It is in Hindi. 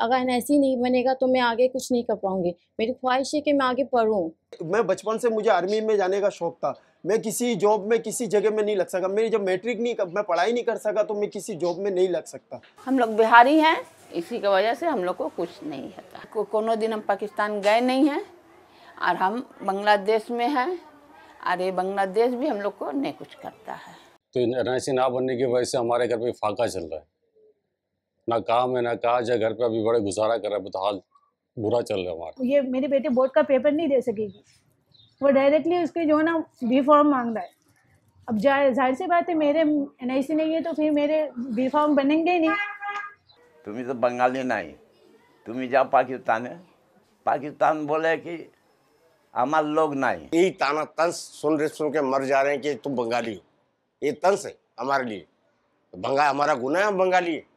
अगर ऐसी नहीं बनेगा तो मैं आगे कुछ नहीं कर पाऊंगी मेरी ख्वाहिश है कि मैं आगे पढ़ूँ मैं बचपन से मुझे आर्मी में जाने का शौक था मैं किसी जॉब में किसी जगह में नहीं लग सका मेरी जब मैट्रिक नहीं कर, मैं पढ़ाई नहीं कर सका तो मैं किसी जॉब में नहीं लग सकता हम लोग बिहारी हैं इसी की वजह से हम लोग को कुछ नहीं होता को, कोनो दिन हम पाकिस्तान गए नहीं हैं और हम बांग्लादेश में हैं और ये बांग्लादेश भी हम लोग को नहीं कुछ करता है तो एन ना बनने की वजह से हमारे घर पर फाका चल रहा है ना काम है ना काज है घर पे अभी बड़े गुजारा कर रहे हैं तो हाल बुरा चल रहा है ये मेरी बेटी बोर्ड का पेपर नहीं दे सकेगी वो डायरेक्टली उसके जो है ना बी फॉर्म मांग रहा है अब जाहिर सी बात है मेरे एन नहीं है तो फिर मेरे बी फॉर्म बनेंगे ही नहीं तुम्हें तो बंगाली नहीं तुम्हें जाओ पाकिस्तान है पाकिस्तान बोले कि हमारे लोग नहीं यही ताना तंस सुन रहे सुन के मर जा रहे हैं कि तुम बंगाली हो ये तंस है हमारे लिए बंगा हमारा गुना है हम बंगाली है